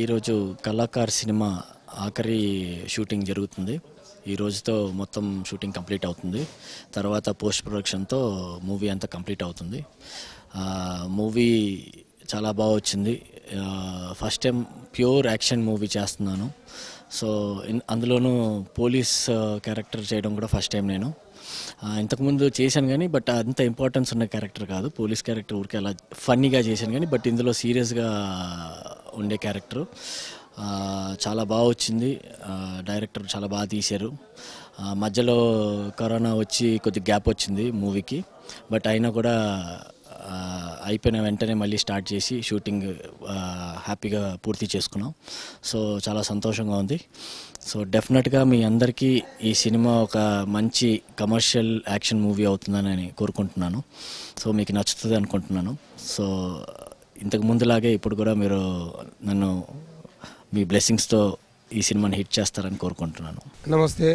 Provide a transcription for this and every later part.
ఈరోజు కళాకార్ సినిమా ఆఖరి షూటింగ్ జరుగుతుంది ఈ రోజుతో మొత్తం షూటింగ్ కంప్లీట్ అవుతుంది తర్వాత పోస్ట్ ప్రొడక్షన్తో మూవీ అంతా కంప్లీట్ అవుతుంది మూవీ చాలా బాగా వచ్చింది first time pure action movie చేస్తున్నాను సో అందులోనూ పోలీస్ క్యారెక్టర్ చేయడం కూడా ఫస్ట్ టైం నేను ఇంతకుముందు చేశాను కానీ బట్ అంత ఇంపార్టెన్స్ ఉన్న క్యారెక్టర్ కాదు పోలీస్ క్యారెక్టర్ ఊరికే అలా ఫన్నీగా చేశాను కానీ బట్ ఇందులో సీరియస్గా ఉండే క్యారెక్టర్ చాలా బాగా వచ్చింది డైరెక్టర్ చాలా బాగా తీశారు మధ్యలో కరోనా వచ్చి కొద్ది గ్యాప్ వచ్చింది మూవీకి బట్ అయినా కూడా అయిపోయిన వెంటనే మళ్ళీ స్టార్ట్ చేసి షూటింగ్ హ్యాపీగా పూర్తి చేసుకున్నాం సో చాలా సంతోషంగా ఉంది సో డెఫినెట్గా మీ అందరికీ ఈ సినిమా ఒక మంచి కమర్షియల్ యాక్షన్ మూవీ అవుతుందని కోరుకుంటున్నాను సో మీకు నచ్చుతుంది అనుకుంటున్నాను సో ఇంతకు ముందులాగే ఇప్పుడు కూడా మీరు నన్ను మీ బ్లెస్సింగ్స్తో ఈ సినిమాని హిట్ చేస్తారని కోరుకుంటున్నాను నమస్తే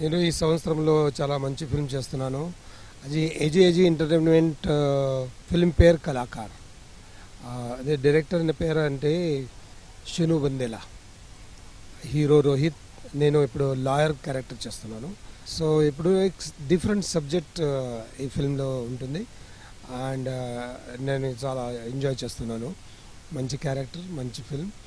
నేను ఈ సంవత్సరంలో చాలా మంచి ఫిల్మ్ చేస్తున్నాను అది ఏజీ ఏజీ ఎంటర్టైన్మెంట్ ఫిల్మ్ పేర్ కళాకార్ అదే డైరెక్టర్ అనే పేరు అంటే శను బందేలా హీరో రోహిత్ నేను ఇప్పుడు లాయర్ క్యారెక్టర్ చేస్తున్నాను సో ఇప్పుడు డిఫరెంట్ సబ్జెక్ట్ ఈ ఫిల్మ్లో ఉంటుంది అండ్ నేను చాలా ఎంజాయ్ చేస్తున్నాను మంచి క్యారెక్టర్ మంచి ఫిల్మ్